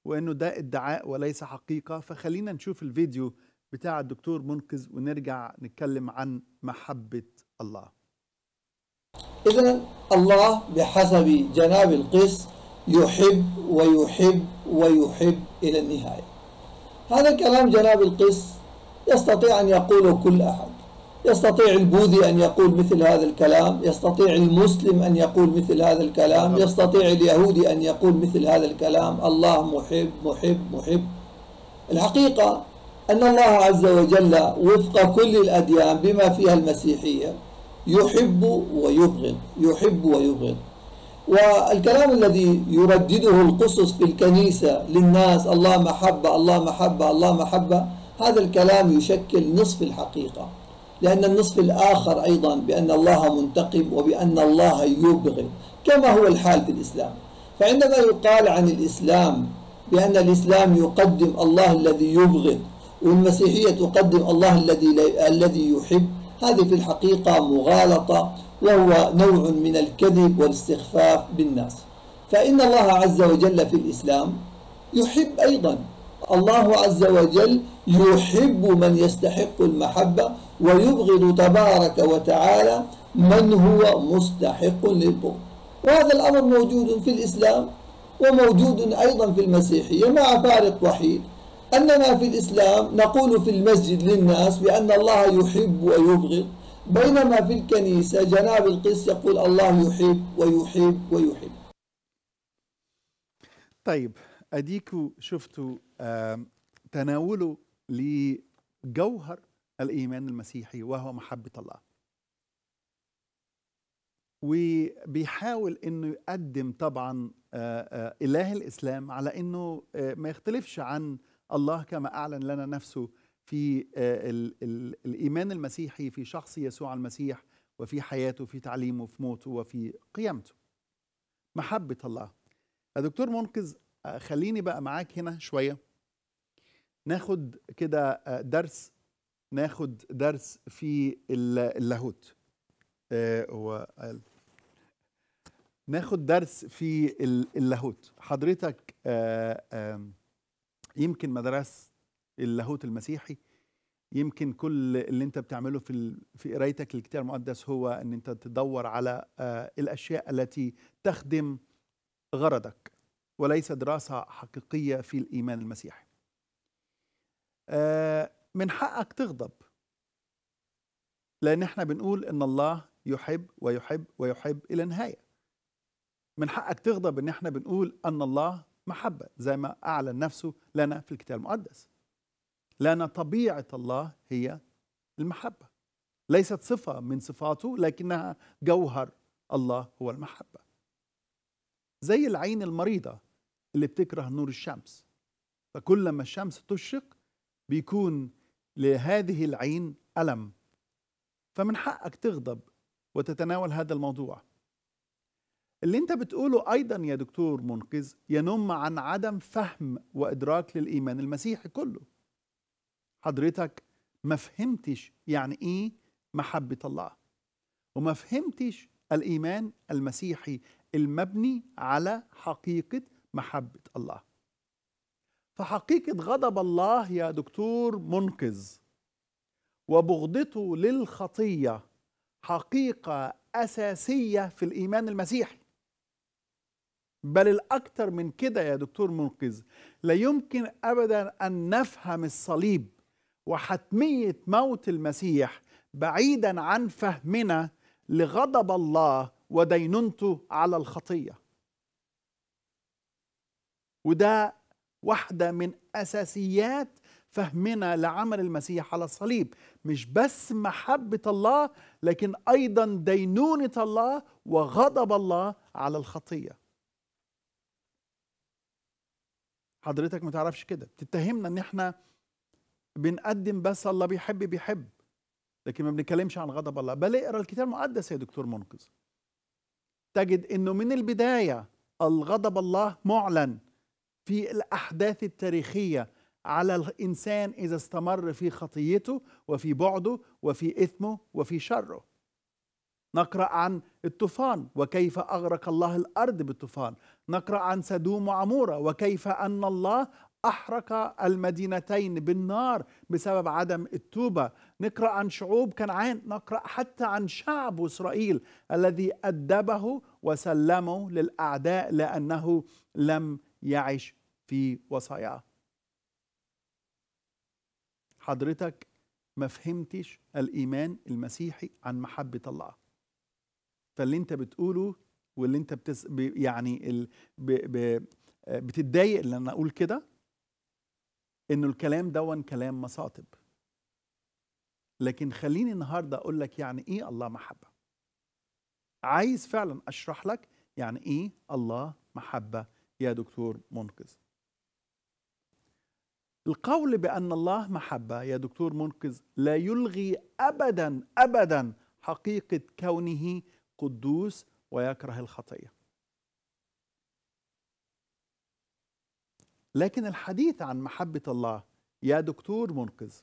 وانه ده ادعاء وليس حقيقه فخلينا نشوف الفيديو بتاع الدكتور منقذ ونرجع نتكلم عن محبه الله اذا الله بحسب جناب القس يحب ويحب ويحب الى النهايه هذا كلام جناب القس يستطيع أن يقوله كل أحد يستطيع البوذي أن يقول مثل هذا الكلام يستطيع المسلم أن يقول مثل هذا الكلام يستطيع اليهودي أن يقول مثل هذا الكلام الله محب محب محب الحقيقة أن الله عز وجل وفق كل الأديان بما فيها المسيحية يحب ويبغض يحب ويبغض والكلام الذي يردده القصص في الكنيسة للناس الله محبة الله محبة الله محبة هذا الكلام يشكل نصف الحقيقة لأن النصف الآخر أيضا بأن الله منتقم وبأن الله يبغض كما هو الحال في الإسلام فعندما يقال عن الإسلام بأن الإسلام يقدم الله الذي يبغض والمسيحية تقدم الله الذي الذي يحب هذه في الحقيقة مغالطة وهو نوع من الكذب والاستخفاف بالناس فإن الله عز وجل في الإسلام يحب أيضا الله عز وجل يحب من يستحق المحبة ويبغض تبارك وتعالى من هو مستحق للبغض وهذا الأمر موجود في الإسلام وموجود أيضا في المسيحية مع فارق وحيد أننا في الإسلام نقول في المسجد للناس بأن الله يحب ويبغض بينما في الكنيسة جناب القس يقول الله يحب ويحب ويحب طيب أديكو شفتوا تناوله لجوهر الايمان المسيحي وهو محبه الله وبيحاول انه يقدم طبعا اله الاسلام على انه ما يختلفش عن الله كما اعلن لنا نفسه في الايمان المسيحي في شخص يسوع المسيح وفي حياته في تعليمه في موته وفي قيامته محبه الله يا دكتور منقذ خليني بقى معاك هنا شويه ناخد كده آه، درس ناخد درس في اللاهوت آه، هو قال ناخد درس في اللاهوت حضرتك آه، يمكن مدرسة اللاهوت المسيحي يمكن كل اللي انت بتعمله في في قرايتك للكتاب المقدس هو ان انت تدور على الاشياء التي تخدم غرضك وليس دراسه حقيقيه في الايمان المسيحي آه، من حقك تغضب لان احنا بنقول ان الله يحب ويحب ويحب الى نهايه من حقك تغضب ان احنا بنقول ان الله محبه زي ما اعلن نفسه لنا في الكتاب المقدس لان طبيعه الله هي المحبه ليست صفه من صفاته لكنها جوهر الله هو المحبه زي العين المريضه اللي بتكره نور الشمس فكل الشمس تشرق بيكون لهذه العين ألم فمن حقك تغضب وتتناول هذا الموضوع اللي انت بتقوله أيضا يا دكتور منقذ ينم عن عدم فهم وإدراك للإيمان المسيحي كله حضرتك ما فهمتش يعني إيه محبة الله وما فهمتش الإيمان المسيحي المبني على حقيقة محبة الله فحقيقة غضب الله يا دكتور منقذ وبغضته للخطية حقيقة أساسية في الإيمان المسيحي بل الأكثر من كده يا دكتور منقذ لا يمكن أبدا أن نفهم الصليب وحتمية موت المسيح بعيدا عن فهمنا لغضب الله ودينونته على الخطية وده واحدة من أساسيات فهمنا لعمل المسيح على الصليب مش بس محبة الله لكن أيضا دينونة الله وغضب الله على الخطية حضرتك ما تعرفش كده تتهمنا ان احنا بنقدم بس الله بيحب بيحب لكن ما بنتكلمش عن غضب الله بل اقرا الكتاب المقدس يا دكتور منقذ تجد انه من البدايه الغضب الله معلن في الأحداث التاريخية على الإنسان إذا استمر في خطيته وفي بعده وفي إثمه وفي شره نقرأ عن الطوفان وكيف أغرق الله الأرض بالطوفان نقرأ عن سدوم وعمورة وكيف أن الله أحرق المدينتين بالنار بسبب عدم التوبة نقرأ عن شعوب كنعان نقرأ حتى عن شعب إسرائيل الذي أدبه وسلمه للأعداء لأنه لم يعش في وصاياه حضرتك ما فهمتش الإيمان المسيحي عن محبة الله فاللي انت بتقوله واللي انت بتس... يعني ال... ب... ب... بتتضايق ان انا اقول كده انه الكلام دون كلام مصاطب لكن خليني النهارده اقول لك يعني ايه الله محبه عايز فعلا اشرح لك يعني ايه الله محبه يا دكتور منقذ القول بأن الله محبة يا دكتور منقذ لا يلغي أبدا أبدا حقيقة كونه قدوس ويكره الخطية لكن الحديث عن محبة الله يا دكتور منقذ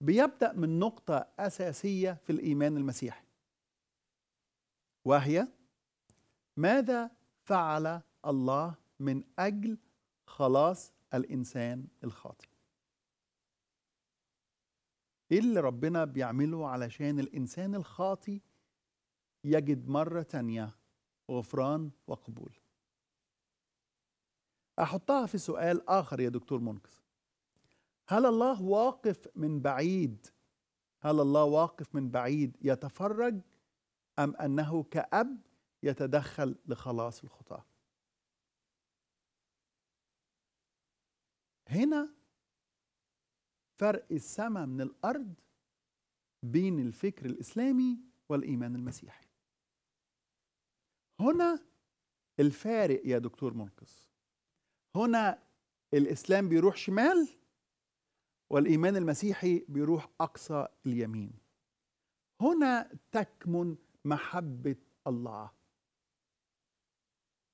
بيبدأ من نقطة أساسية في الإيمان المسيحي وهي ماذا فعل الله من أجل خلاص الإنسان الخاطئ إيه اللي ربنا بيعمله علشان الإنسان الخاطئ يجد مرة تانية غفران وقبول أحطها في سؤال آخر يا دكتور منقذ هل الله واقف من بعيد هل الله واقف من بعيد يتفرج أم أنه كأب يتدخل لخلاص الخطاه هنا فرق السماء من الأرض بين الفكر الإسلامي والإيمان المسيحي هنا الفارق يا دكتور منقذ هنا الإسلام بيروح شمال والإيمان المسيحي بيروح أقصى اليمين هنا تكمن محبة الله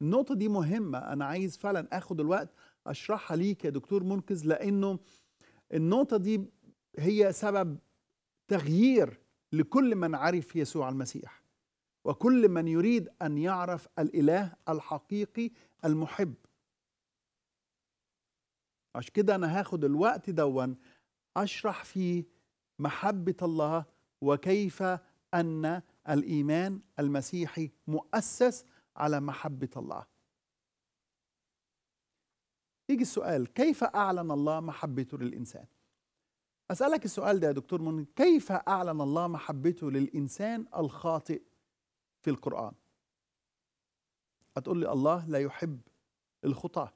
النقطة دي مهمة أنا عايز فعلا أخد الوقت اشرحها ليك يا دكتور منقذ لانه النقطه دي هي سبب تغيير لكل من عرف يسوع المسيح وكل من يريد ان يعرف الاله الحقيقي المحب عشان كده انا هاخد الوقت دون اشرح فيه محبه الله وكيف ان الايمان المسيحي مؤسس على محبه الله يجي السؤال كيف أعلن الله محبته للإنسان؟ أسألك السؤال ده يا دكتور منى كيف أعلن الله محبته للإنسان الخاطئ في القرآن؟ هتقول لي الله لا يحب الخطاة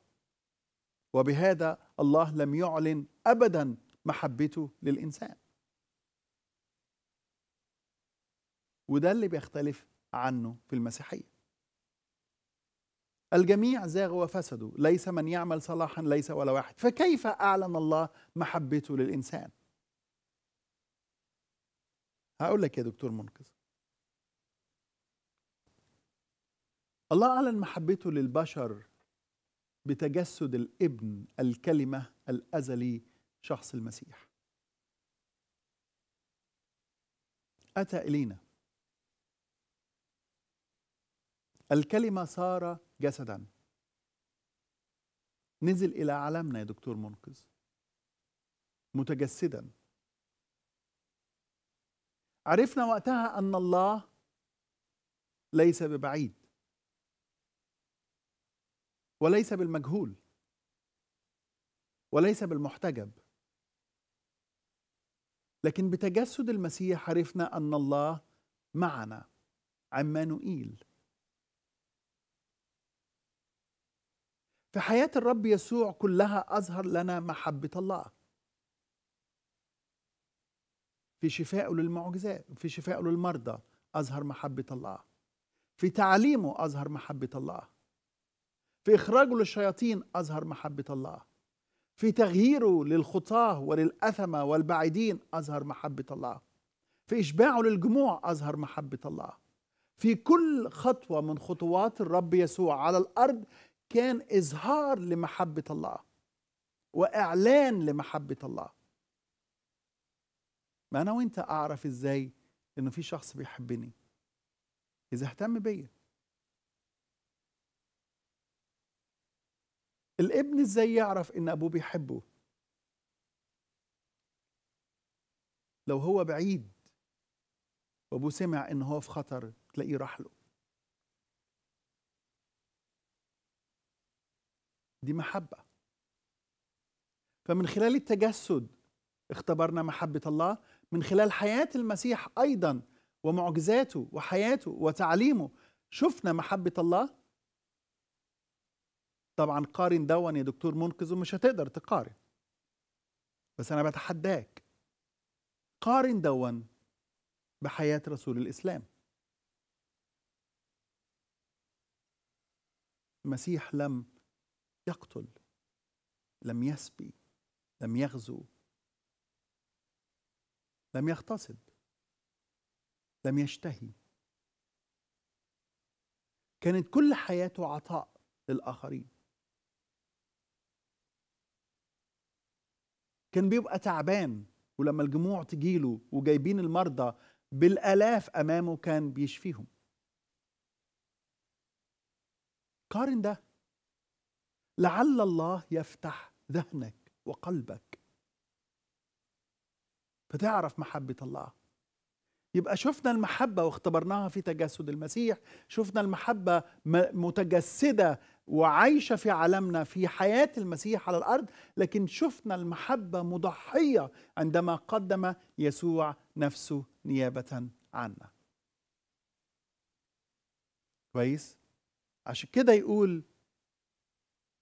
وبهذا الله لم يعلن أبدا محبته للإنسان وده اللي بيختلف عنه في المسيحية الجميع زاغوا وفسدوا ليس من يعمل صلاحا ليس ولا واحد فكيف أعلن الله محبته للإنسان هقول لك يا دكتور منقذ الله أعلن محبته للبشر بتجسد الابن الكلمة الأزلي شخص المسيح أتى إلينا الكلمة صار جسدا نزل إلى عالمنا يا دكتور منقذ متجسدا عرفنا وقتها أن الله ليس ببعيد وليس بالمجهول وليس بالمحتجب لكن بتجسد المسيح عرفنا أن الله معنا عمانوئيل في حياة الرب يسوع كلها أظهر لنا محبة الله في شفائه للمعجزات في شفائه للمرضى أظهر محبة الله في تعليمه أظهر محبة الله في إخراجه للشياطين أظهر محبة الله في تغييره للخطاة وللأثمة والبعيدين أظهر محبة الله في إشباعه للجموع أظهر محبة الله في كل خطوة من خطوات الرب يسوع على الأرض كان إظهار لمحبة الله وإعلان لمحبة الله ما أنا وأنت أعرف إزاي إنه في شخص بيحبني إذا اهتم بيا الابن إزاي يعرف إن أبوه بيحبه لو هو بعيد وابوه سمع إن هو في خطر تلاقيه راح له دي محبة فمن خلال التجسد اختبرنا محبة الله من خلال حياة المسيح أيضا ومعجزاته وحياته وتعليمه شفنا محبة الله طبعا قارن دون يا دكتور منقذ ومش هتقدر تقارن بس أنا بتحداك قارن دون بحياة رسول الإسلام المسيح لم يقتل لم يسبي لم يغزو لم يغتصب لم يشتهي كانت كل حياته عطاء للآخرين كان بيبقى تعبان ولما الجموع تجيله وجايبين المرضى بالآلاف أمامه كان بيشفيهم قارن ده لعل الله يفتح ذهنك وقلبك فتعرف محبة الله يبقى شفنا المحبة واختبرناها في تجسد المسيح شفنا المحبة متجسدة وعايشة في عالمنا في حياة المسيح على الأرض لكن شفنا المحبة مضحية عندما قدم يسوع نفسه نيابة عنا كويس عشان كده يقول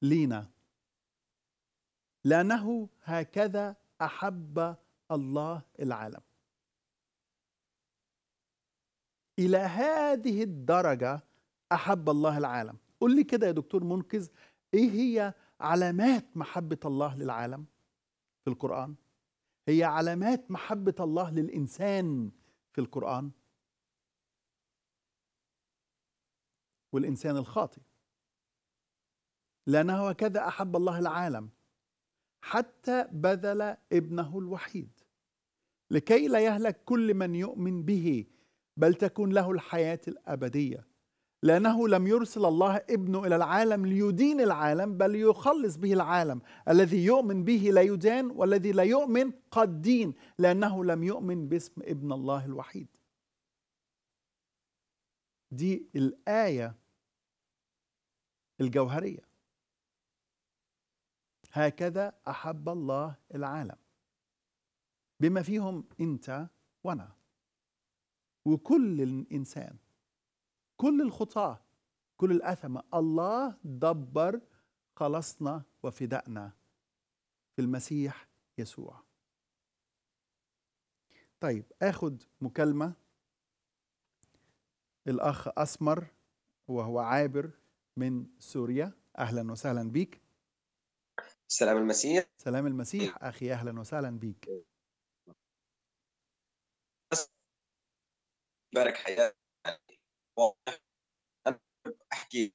لينا لأنه هكذا أحب الله العالم إلى هذه الدرجة أحب الله العالم قل لي كده يا دكتور منقذ إيه هي علامات محبة الله للعالم في القرآن هي علامات محبة الله للإنسان في القرآن والإنسان الخاطئ لأنه هكذا أحب الله العالم حتى بذل ابنه الوحيد لكي لا يهلك كل من يؤمن به بل تكون له الحياة الأبدية لأنه لم يرسل الله ابنه إلى العالم ليدين العالم بل يخلص به العالم الذي يؤمن به لا يدان والذي لا يؤمن قد دين لأنه لم يؤمن باسم ابن الله الوحيد دي الآية الجوهرية هكذا احب الله العالم بما فيهم انت وانا وكل الانسان كل الخطاه كل الاثمه الله دبر خلصنا وفدائنا في المسيح يسوع طيب اخد مكالمه الاخ اسمر وهو عابر من سوريا اهلا وسهلا بيك سلام المسيح سلام المسيح أخي أهلا وسهلا بيك بارك حياتي أنا أحكي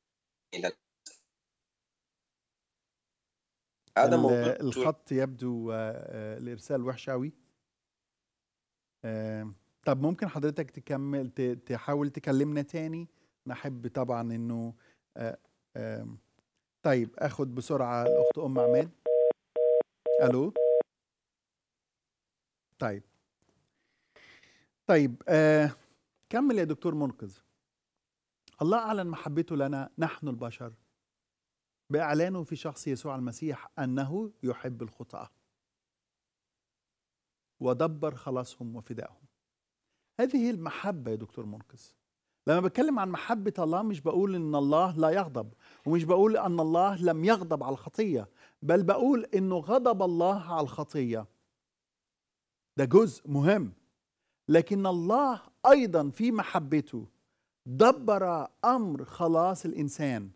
هذا موضوع الخط يبدو الارسال آه، آه، وحش طب ممكن حضرتك تكمل تحاول تكلمنا تاني نحب طبعا انه آه، طيب اخد بسرعه الاخت ام عماد الو طيب طيب آه كمل يا دكتور منقذ الله اعلن محبته لنا نحن البشر باعلانه في شخص يسوع المسيح انه يحب الخطاه ودبر خلاصهم وفدائهم هذه المحبه يا دكتور منقذ لما بتكلم عن محبة الله مش بقول إن الله لا يغضب ومش بقول أن الله لم يغضب على الخطية بل بقول إنه غضب الله على الخطية ده جزء مهم لكن الله أيضا في محبته دبر أمر خلاص الإنسان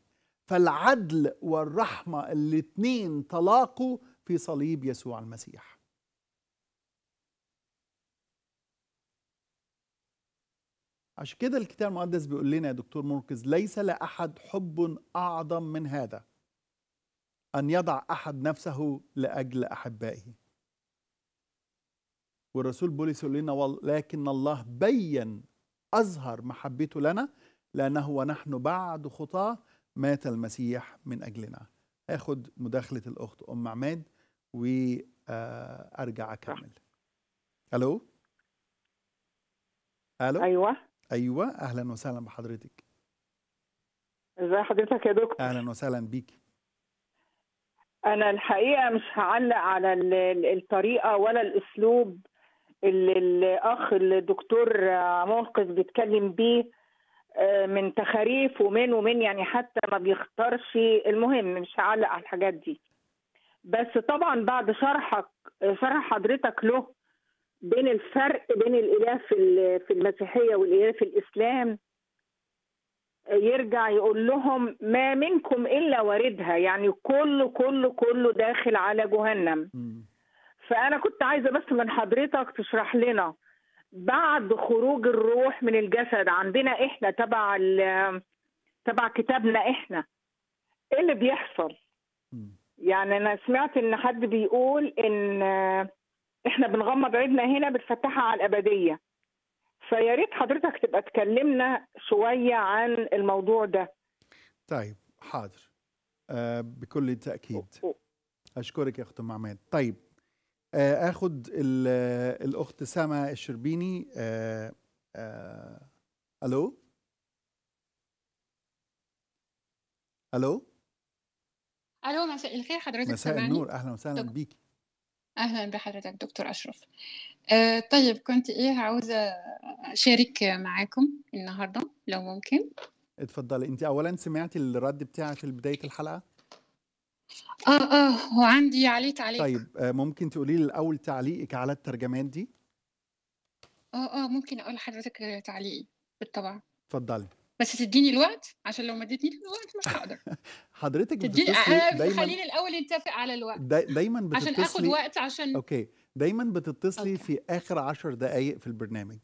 فالعدل والرحمة الاتنين تلاقوا في صليب يسوع المسيح عشان كده الكتاب المقدس بيقول لنا يا دكتور مركز ليس لأحد حب أعظم من هذا أن يضع أحد نفسه لأجل أحبائه والرسول بولس يقول لنا ولكن الله بين أظهر محبته لنا لأنه ونحن بعد خطاة مات المسيح من أجلنا هاخد مداخلة الأخت أم عماد وأرجع أكمل أه. ألو ألو أيوة ايوه اهلا وسهلا بحضرتك ازي حضرتك يا دكتور اهلا وسهلا بيكي انا الحقيقه مش هعلق على الطريقه ولا الاسلوب اللي الاخ الدكتور منقذ بيتكلم بيه آه، من تخاريف ومن ومن يعني حتى ما بيختارش المهم مش هعلق على الحاجات دي بس طبعا بعد شرحك شرح حضرتك له بين الفرق بين الاله في المسيحيه والاله في الاسلام يرجع يقول لهم ما منكم الا واردها يعني كله كله كله داخل على جهنم فانا كنت عايزه بس من حضرتك تشرح لنا بعد خروج الروح من الجسد عندنا احنا تبع تبع كتابنا احنا ايه اللي بيحصل يعني انا سمعت ان حد بيقول ان احنا بنغمض عيننا هنا بنفتحها على الابديه فيا ريت حضرتك تبقى تكلمنا شويه عن الموضوع ده طيب حاضر آه بكل تاكيد اشكرك يا اخت ام عماد طيب آه اخد الاخت سما الشربيني آه آه الو الو الو مساء الخير حضرتك مساء النور اهلا وسهلا بيكي أهلا بحضرتك دكتور أشرف آه، طيب كنت إيه عاوزة أشارك معاكم النهاردة لو ممكن اتفضلي أنت أولا سمعتي الرد بتاعي في بداية الحلقة؟ آه آه هو عندي عليه تعليق طيب آه، ممكن تقولي لي الأول تعليقك على الترجمات دي؟ آه آه ممكن أقول لحضرتك تعليقي بالطبع اتفضلي بس تديني الوقت عشان لو ما اديتني الوقت مش هقدر حضرتك تديني دايما خليني الاول نتفق على الوقت دا... دايما بتتصلي عشان اخد وقت عشان اوكي دايما بتتصلي أوكي. في اخر عشر دقائق في البرنامج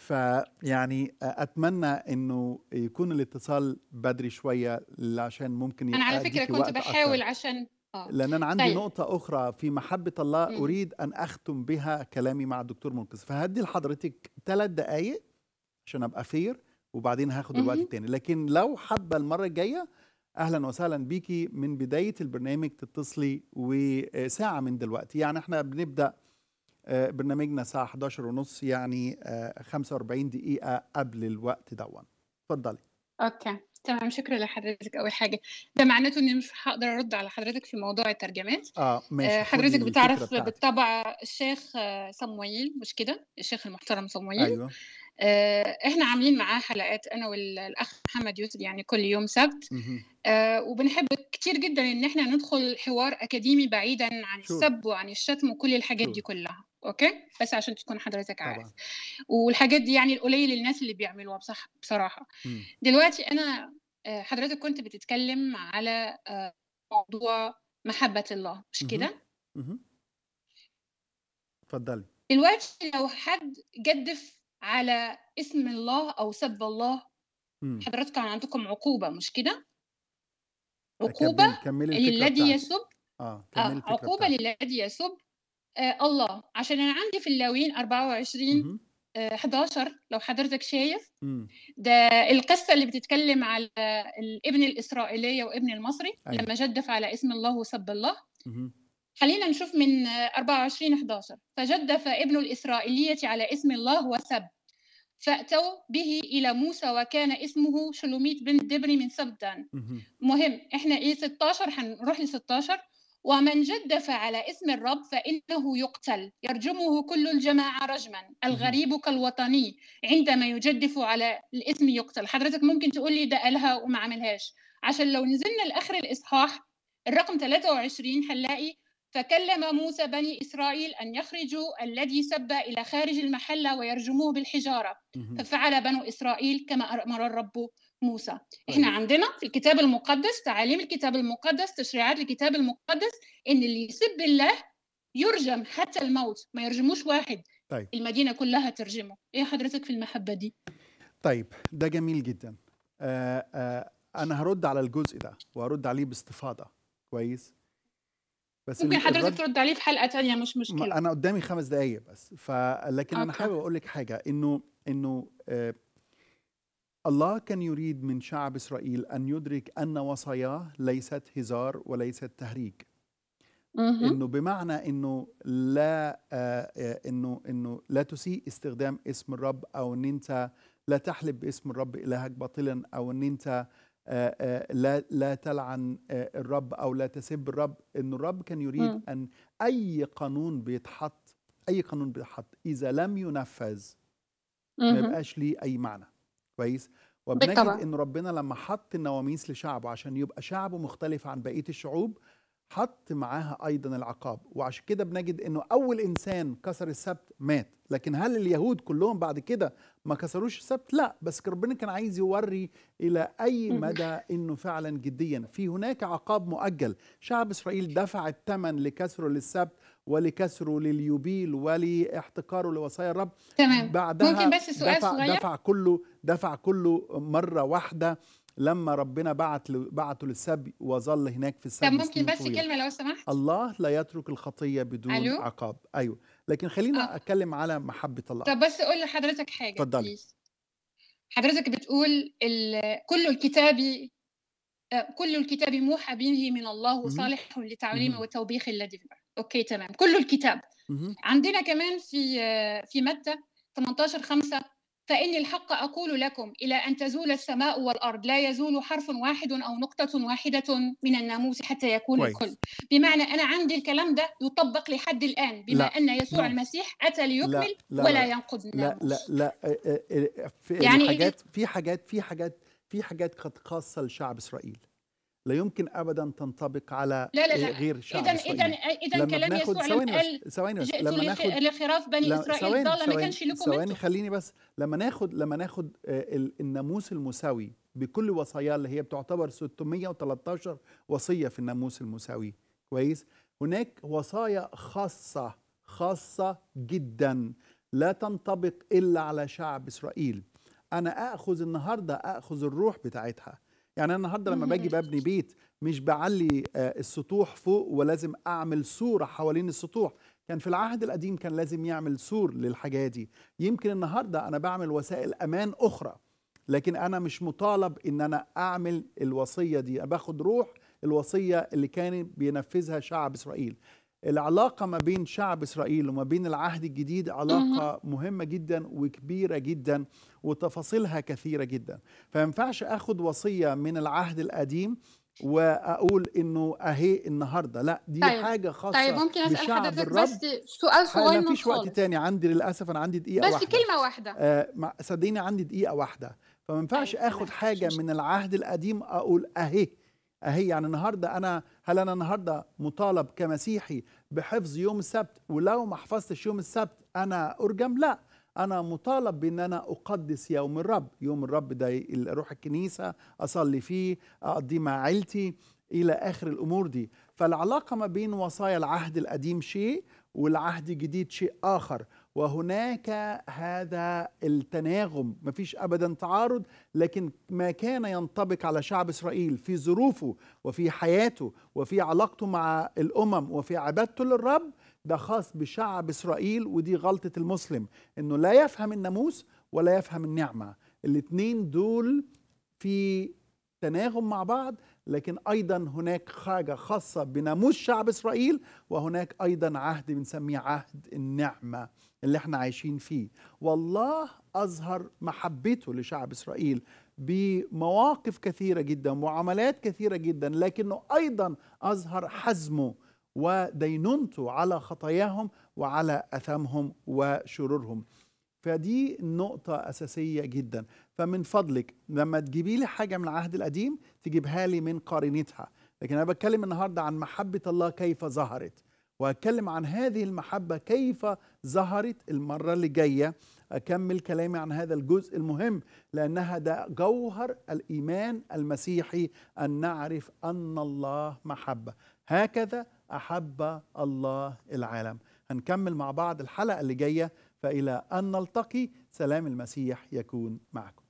فيعني اتمنى انه يكون الاتصال بدري شويه عشان ممكن انا على فكره كنت بحاول أكثر. عشان آه. لان انا عندي طيب. نقطه اخرى في محبه الله مم. اريد ان اختم بها كلامي مع الدكتور منقذ فهدي لحضرتك ثلاث دقائق عشان ابقى فير وبعدين هاخد الوقت التاني لكن لو حابه المره الجايه اهلا وسهلا بيكي من بدايه البرنامج تتصلي وساعه من دلوقتي يعني احنا بنبدا آه، برنامجنا الساعه 11 ونص يعني 45 آه، دقيقه قبل الوقت دون اتفضلي اوكي تمام شكرا لحضرتك اول حاجه ده معناته اني مش هقدر ارد على حضرتك في موضوع الترجمات اه ماشي آه، حضرتك بتعرف بالطبع الشيخ صمويل مش كده الشيخ المحترم صمويل ايوه آه، احنا عاملين معاه حلقات انا والاخ محمد يوسف يعني كل يوم سبت آه وبنحب كتير جدا ان احنا ندخل حوار اكاديمي بعيدا عن السب وعن الشتم وكل الحاجات دي كلها اوكي بس عشان تكون حضرتك عارف والحاجات دي يعني القليل الناس اللي بيعملوها بصح بصراحه مم. دلوقتي انا آه، حضرتك كنت بتتكلم على آه، موضوع محبه الله مش كده اتفضلي دلوقتي لو حد جدف على اسم الله او سب الله حضرتك كان عندكم عقوبه مش كده آه، عقوبه للذي يسب اه, آه. عقوبه للذي يسب آه الله عشان انا عندي في اللاوين 24 آه 11 لو حضرتك شايف ده القصه اللي بتتكلم على الابن الاسرائيليه وابن المصري أيه. لما جدف على اسم الله وسب الله خلينا نشوف من 24 11 فجدف ابن الاسرائيليه على اسم الله وسب فأتوا به إلى موسى وكان اسمه شلوميت بن دبري من سبدان مهم إحنا إيه 16 هنروح ل 16 ومن جدف على اسم الرب فإنه يقتل يرجمه كل الجماعة رجما الغريب كالوطني عندما يجدف على الاسم يقتل حضرتك ممكن تقول لي ده قالها وما عملهاش عشان لو نزلنا لآخر الإصحاح الرقم 23 هنلاقي فكلم موسى بني إسرائيل أن يخرجوا الذي سب إلى خارج المحلة ويرجموه بالحجارة ففعل بنو إسرائيل كما أمر الرب موسى احنا طيب. عندنا في الكتاب المقدس تعاليم الكتاب المقدس تشريعات الكتاب المقدس ان اللي يسب الله يرجم حتى الموت ما يرجموش واحد طيب. المدينه كلها ترجمه ايه حضرتك في المحبه دي طيب ده جميل جدا آآ آه، آآ آه، انا هرد على الجزء ده وارد عليه باستفاضه كويس بس ممكن حضرتك الرد... ترد عليه في حلقه تانية مش مشكله انا قدامي خمس دقايق بس فلكن أوكي. انا حابب اقول لك حاجه انه انه آه، الله كان يريد من شعب إسرائيل أن يدرك أن وصاياه ليست هزار وليست تهريج انه بمعنى انه لا آه، انه انه لا تسيء استخدام اسم الرب او ان انت لا تحلب باسم الرب الهك باطلا او ان انت آه، آه، لا لا تلعن الرب او لا تسب الرب انه الرب كان يريد ان اي قانون بيتحط اي قانون بيتحط اذا لم ينفذ ما يبقاش ليه اي معنى كويس وبنجد ان ربنا لما حط النواميس لشعبه عشان يبقى شعبه مختلف عن بقيه الشعوب حط معاها ايضا العقاب وعشان كده بنجد انه اول انسان كسر السبت مات لكن هل اليهود كلهم بعد كده ما كسروش السبت لا بس ربنا كان عايز يوري الى اي مدى انه فعلا جديا في هناك عقاب مؤجل شعب اسرائيل دفع الثمن لكسره للسبت ولكسره لليوبيل ولاحتقاره لوصايا الرب تمام بعدها ممكن بس سؤال دفع صغير دفع كله دفع كله مره واحده لما ربنا بعت بعته للسبي وظل هناك في السبي طب ممكن بس طويلة. كلمه لو سمحت الله لا يترك الخطيه بدون ألو؟ عقاب ايوه لكن خلينا آه. اتكلم على محبه الله طب بس اقول لحضرتك حاجه اتفضلي حضرتك بتقول كل الكتاب آه، كل الكتاب موحى به من الله صالح لتعليم وتوبيخ الذي في البحر. اوكي تمام كله الكتاب مم. عندنا كمان في آه، في متى 18 5 فإني الحق أقول لكم إلى أن تزول السماء والأرض لا يزول حرف واحد أو نقطة واحدة من الناموس حتى يكون كويس. الكل بمعنى أنا عندي الكلام ده يطبق لحد الآن بما لا. أن يسوع لا. نعم. المسيح أتى ليكمل لا. لا. ولا ينقض الناموس لا لا لا آه، آه، في يعني حاجات إيه؟ في حاجات في حاجات في حاجات خاصة لشعب إسرائيل لا يمكن ابدا تنطبق على لا لا لا. غير شعب اذا اذا اذا كلام يسوع لما قال ثواني لما ناخد لخراف بني اسرائيل ضال ما كانش لكم ثواني خليني بس لما ناخد لما ناخد آه، الناموس المساوي بكل وصاياه اللي هي بتعتبر 613 وصيه في الناموس المساوي كويس هناك وصايا خاصه خاصه جدا لا تنطبق الا على شعب اسرائيل انا اخذ النهارده اخذ الروح بتاعتها يعني انا النهارده لما باجي ببني بيت مش بعلي آه، السطوح فوق ولازم اعمل سور حوالين السطوح كان في العهد القديم كان لازم يعمل سور للحاجه دي يمكن النهارده انا بعمل وسائل امان اخرى لكن انا مش مطالب ان انا اعمل الوصيه دي باخد روح الوصيه اللي كان بينفذها شعب اسرائيل العلاقة ما بين شعب إسرائيل وما بين العهد الجديد علاقة مهمة جدا وكبيرة جدا وتفاصيلها كثيرة جدا فما ينفعش أخد وصية من العهد القديم واقول انه اهي النهارده لا دي طيب. حاجه خاصه طيب ممكن اسال حضرتك بس سؤال صغير ما فيش وقت تاني عندي للاسف انا عندي دقيقه بس واحده بس كلمه واحده آه صدقيني عندي دقيقه واحده فما ينفعش أيوة. طيب، اخد حاجه من العهد القديم اقول اهي اهي يعني النهارده انا هل انا النهارده مطالب كمسيحي بحفظ يوم السبت ولو ما حفظتش يوم السبت انا ارجم لا انا مطالب بان انا اقدس يوم الرب يوم الرب ده اروح الكنيسه اصلي فيه اقضيه مع عيلتي الى اخر الامور دي فالعلاقه ما بين وصايا العهد القديم شيء والعهد الجديد شيء اخر وهناك هذا التناغم مفيش ابدا تعارض لكن ما كان ينطبق على شعب اسرائيل في ظروفه وفي حياته وفي علاقته مع الامم وفي عبادته للرب ده خاص بشعب اسرائيل ودي غلطه المسلم انه لا يفهم الناموس ولا يفهم النعمه الاثنين دول في تناغم مع بعض لكن ايضا هناك حاجه خاصه بناموس شعب اسرائيل وهناك ايضا عهد بنسميه عهد النعمه اللي احنا عايشين فيه والله أظهر محبته لشعب إسرائيل بمواقف كثيرة جدا وعملات كثيرة جدا لكنه أيضا أظهر حزمه ودينونته على خطاياهم وعلى أثامهم وشرورهم فدي نقطة أساسية جدا فمن فضلك لما تجيبي لي حاجة من العهد القديم تجيبها لي من قارنتها لكن أنا بتكلم النهاردة عن محبة الله كيف ظهرت وأتكلم عن هذه المحبة كيف ظهرت المرة اللي جاية أكمل كلامي عن هذا الجزء المهم لأنها ده جوهر الإيمان المسيحي أن نعرف أن الله محبة هكذا أحب الله العالم هنكمل مع بعض الحلقة اللي جاية فإلى أن نلتقي سلام المسيح يكون معكم